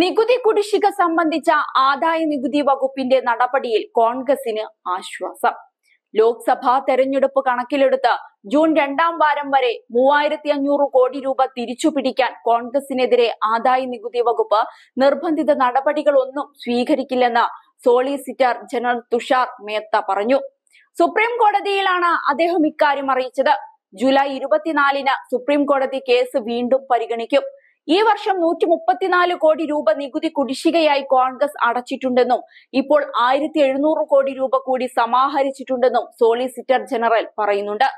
നികുതി കുടിശ്ശിക സംബന്ധിച്ച ആദായ നികുതി വകുപ്പിന്റെ നടപടിയിൽ കോൺഗ്രസിന് ആശ്വാസം ലോക്സഭാ തെരഞ്ഞെടുപ്പ് കണക്കിലെടുത്ത് ജൂൺ രണ്ടാം വാരം വരെ മൂവായിരത്തി അഞ്ഞൂറ് കോടി രൂപ തിരിച്ചു പിടിക്കാൻ കോൺഗ്രസിനെതിരെ ആദായ നികുതി വകുപ്പ് നിർബന്ധിത നടപടികളൊന്നും സ്വീകരിക്കില്ലെന്ന് സോളിസിറ്റർ ജനറൽ തുഷാർ മേത്ത പറഞ്ഞു സുപ്രീം കോടതിയിലാണ് അദ്ദേഹം ഇക്കാര്യം അറിയിച്ചത് ജൂലൈ ഇരുപത്തിനാലിന് സുപ്രീം കോടതി കേസ് വീണ്ടും പരിഗണിക്കും ഈ വർഷം നൂറ്റി മുപ്പത്തിനാല് കോടി രൂപ നികുതി കുടിശ്ശികയായി കോൺഗ്രസ് അടച്ചിട്ടുണ്ടെന്നും ഇപ്പോൾ ആയിരത്തി എഴുന്നൂറ് കോടി രൂപ കൂടി സമാഹരിച്ചിട്ടുണ്ടെന്നും സോളിസിറ്റർ ജനറൽ പറയുന്നുണ്ട്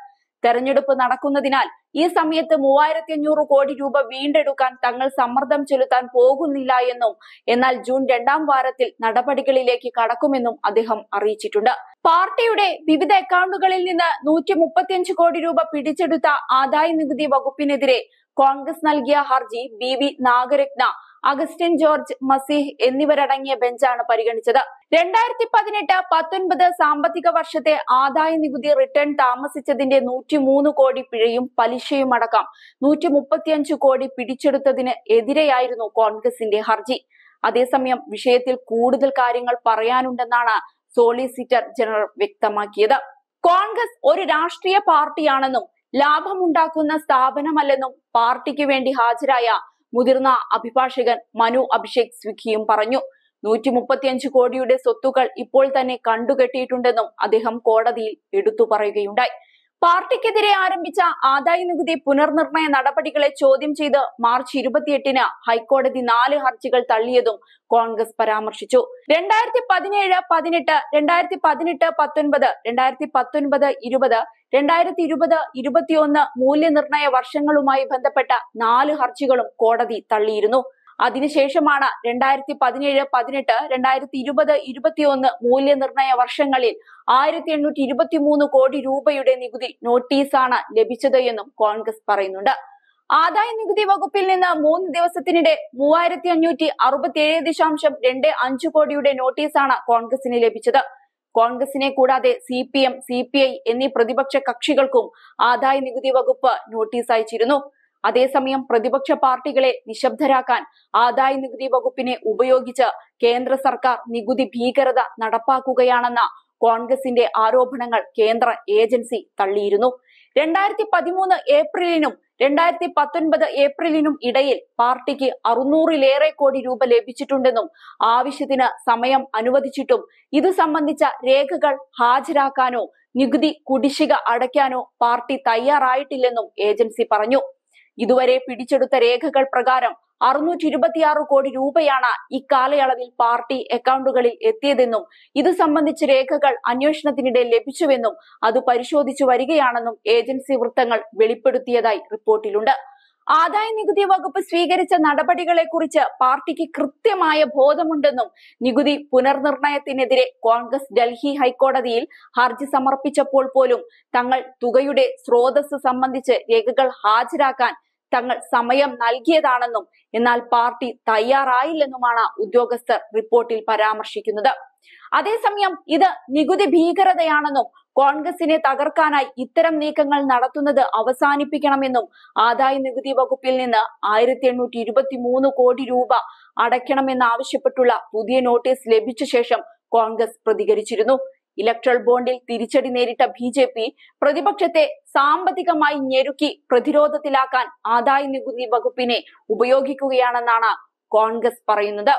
തെരഞ്ഞെടുപ്പ് നടക്കുന്നതിനാൽ ഈ സമയത്ത് മൂവായിരത്തി അഞ്ഞൂറ് കോടി രൂപ വീണ്ടെടുക്കാൻ തങ്ങൾ സമ്മർദ്ദം ചെലുത്താൻ പോകുന്നില്ല എന്നും എന്നാൽ ജൂൺ രണ്ടാം വാരത്തിൽ നടപടികളിലേക്ക് കടക്കുമെന്നും അദ്ദേഹം അറിയിച്ചിട്ടുണ്ട് പാർട്ടിയുടെ വിവിധ അക്കൗണ്ടുകളിൽ നിന്ന് നൂറ്റി മുപ്പത്തിയഞ്ച് കോടി രൂപ പിടിച്ചെടുത്ത ആദായ നികുതി വകുപ്പിനെതിരെ കോൺഗ്രസ് നൽകിയ ഹർജി ബി വി നാഗരത്ന അഗസ്റ്റിൻ ജോർജ് മസീഹ് എന്നിവരടങ്ങിയ ബെഞ്ചാണ് പരിഗണിച്ചത് രണ്ടായിരത്തി പതിനെട്ട് പത്തൊൻപത് സാമ്പത്തിക വർഷത്തെ ആദായ നികുതി റിട്ടേൺ താമസിച്ചതിന്റെ നൂറ്റിമൂന്ന് കോടി പിഴയും പലിശയും അടക്കം നൂറ്റി മുപ്പത്തിയഞ്ചു കോടി പിടിച്ചെടുത്തതിന് എതിരെയായിരുന്നു കോൺഗ്രസിന്റെ ഹർജി അതേസമയം വിഷയത്തിൽ കൂടുതൽ കാര്യങ്ങൾ പറയാനുണ്ടെന്നാണ് സോളിസിറ്റർ ജനറൽ വ്യക്തമാക്കിയത് കോൺഗ്രസ് ഒരു രാഷ്ട്രീയ പാർട്ടിയാണെന്നും ലാഭമുണ്ടാക്കുന്ന സ്ഥാപനമല്ലെന്നും പാർട്ടിക്ക് വേണ്ടി ഹാജരായ മുതിർന്ന അഭിഭാഷകൻ മനു അഭിഷേക് സ്വിഖിയും പറഞ്ഞു നൂറ്റി മുപ്പത്തിയഞ്ച് കോടിയുടെ സ്വത്തുക്കൾ ഇപ്പോൾ തന്നെ കണ്ടുകെട്ടിയിട്ടുണ്ടെന്നും അദ്ദേഹം കോടതിയിൽ എടുത്തു പറയുകയുണ്ടായി പാർട്ടിക്കെതിരെ ആരംഭിച്ച ആദായ നികുതി പുനർനിർണയ നടപടികളെ ചോദ്യം ചെയ്ത് മാർച്ച് ഇരുപത്തിയെട്ടിന് ഹൈക്കോടതി നാല് ഹർജികൾ തള്ളിയതും കോൺഗ്രസ് പരാമർശിച്ചു രണ്ടായിരത്തി പതിനേഴ് പതിനെട്ട് രണ്ടായിരത്തി പതിനെട്ട് പത്തൊൻപത് രണ്ടായിരത്തി പത്തൊൻപത് ഇരുപത് രണ്ടായിരത്തി ഇരുപത് ഇരുപത്തിയൊന്ന് മൂല്യനിർണയ വർഷങ്ങളുമായി ബന്ധപ്പെട്ട നാല് ഹർജികളും കോടതി തള്ളിയിരുന്നു അതിനുശേഷമാണ് രണ്ടായിരത്തി പതിനേഴ് പതിനെട്ട് രണ്ടായിരത്തി ഇരുപത് ഇരുപത്തിയൊന്ന് മൂല്യനിർണയ വർഷങ്ങളിൽ ആയിരത്തി എണ്ണൂറ്റി ഇരുപത്തി മൂന്ന് കോടി രൂപയുടെ നികുതി നോട്ടീസാണ് ലഭിച്ചത് എന്നും കോൺഗ്രസ് പറയുന്നുണ്ട് ആദായ നികുതി വകുപ്പിൽ നിന്ന് മൂന്ന് ദിവസത്തിനിടെ മൂവായിരത്തി അഞ്ഞൂറ്റി അറുപത്തി ഏഴ് ദശാംശം രണ്ട് അഞ്ച് കോടിയുടെ നോട്ടീസാണ് കോൺഗ്രസിന് ലഭിച്ചത് കോൺഗ്രസിനെ കൂടാതെ C P M C P I എന്നീ പ്രതിപക്ഷ കക്ഷികൾക്കും ആദായ നികുതി വകുപ്പ് നോട്ടീസ് അയച്ചിരുന്നു അതേസമയം പ്രതിപക്ഷ പാർട്ടികളെ നിശബ്ദരാക്കാൻ ആദായ നികുതി വകുപ്പിനെ ഉപയോഗിച്ച് കേന്ദ്ര സർക്കാർ നികുതി ഭീകരത നടപ്പാക്കുകയാണെന്ന കോൺഗ്രസിന്റെ ആരോപണങ്ങൾ കേന്ദ്ര ഏജൻസി തള്ളിയിരുന്നു രണ്ടായിരത്തി പതിമൂന്ന് ഏപ്രിലിനും രണ്ടായിരത്തി പത്തൊൻപത് ഏപ്രിലിനും ഇടയിൽ പാർട്ടിക്ക് അറുന്നൂറിലേറെ കോടി രൂപ ലഭിച്ചിട്ടുണ്ടെന്നും ആവശ്യത്തിന് സമയം അനുവദിച്ചിട്ടും ഇത് സംബന്ധിച്ച രേഖകൾ ഹാജരാക്കാനോ നികുതി കുടിശ്ശിക അടയ്ക്കാനോ പാർട്ടി തയ്യാറായിട്ടില്ലെന്നും ഏജൻസി പറഞ്ഞു ഇതുവരെ പിടിച്ചെടുത്ത രേഖകൾ പ്രകാരം അറുന്നൂറ്റി ഇരുപത്തിയാറ് കോടി രൂപയാണ് ഇക്കാലയളവിൽ പാർട്ടി അക്കൗണ്ടുകളിൽ എത്തിയതെന്നും ഇത് സംബന്ധിച്ച് രേഖകൾ അന്വേഷണത്തിനിടെ ലഭിച്ചുവെന്നും അത് പരിശോധിച്ചു വരികയാണെന്നും ഏജൻസി വൃത്തങ്ങൾ വെളിപ്പെടുത്തിയതായി റിപ്പോർട്ടിലുണ്ട് ആദായ നികുതി വകുപ്പ് സ്വീകരിച്ച നടപടികളെക്കുറിച്ച് പാർട്ടിക്ക് കൃത്യമായ ബോധമുണ്ടെന്നും നികുതി പുനർനിർണയത്തിനെതിരെ കോൺഗ്രസ് ഡൽഹി ഹൈക്കോടതിയിൽ ഹർജി സമർപ്പിച്ചപ്പോൾ പോലും തങ്ങൾ തുകയുടെ സ്രോതസ് സംബന്ധിച്ച് രേഖകൾ ഹാജരാക്കാൻ തങ്ങൾ സമയം നൽകിയതാണെന്നും എന്നാൽ പാർട്ടി തയ്യാറായില്ലെന്നുമാണ് ഉദ്യോഗസ്ഥർ റിപ്പോർട്ടിൽ പരാമർശിക്കുന്നത് അതേസമയം ഇത് നികുതി ഭീകരതയാണെന്നും കോൺഗ്രസിനെ തകർക്കാനായി ഇത്തരം നീക്കങ്ങൾ നടത്തുന്നത് അവസാനിപ്പിക്കണമെന്നും ആദായ നികുതി വകുപ്പിൽ നിന്ന് ആയിരത്തി എണ്ണൂറ്റി ഇരുപത്തി മൂന്ന് കോടി രൂപ അടയ്ക്കണമെന്നാവശ്യപ്പെട്ടുള്ള പുതിയ നോട്ടീസ് ലഭിച്ച ശേഷം കോൺഗ്രസ് പ്രതികരിച്ചിരുന്നു ഇലക്ട്രൽ ബോണ്ടിൽ തിരിച്ചടി നേരിട്ട ബി ജെ പി പ്രതിപക്ഷത്തെ സാമ്പത്തികമായി ഞെരുക്കി പ്രതിരോധത്തിലാക്കാൻ ആദായ നികുതി വകുപ്പിനെ ഉപയോഗിക്കുകയാണെന്നാണ് കോൺഗ്രസ് പറയുന്നത്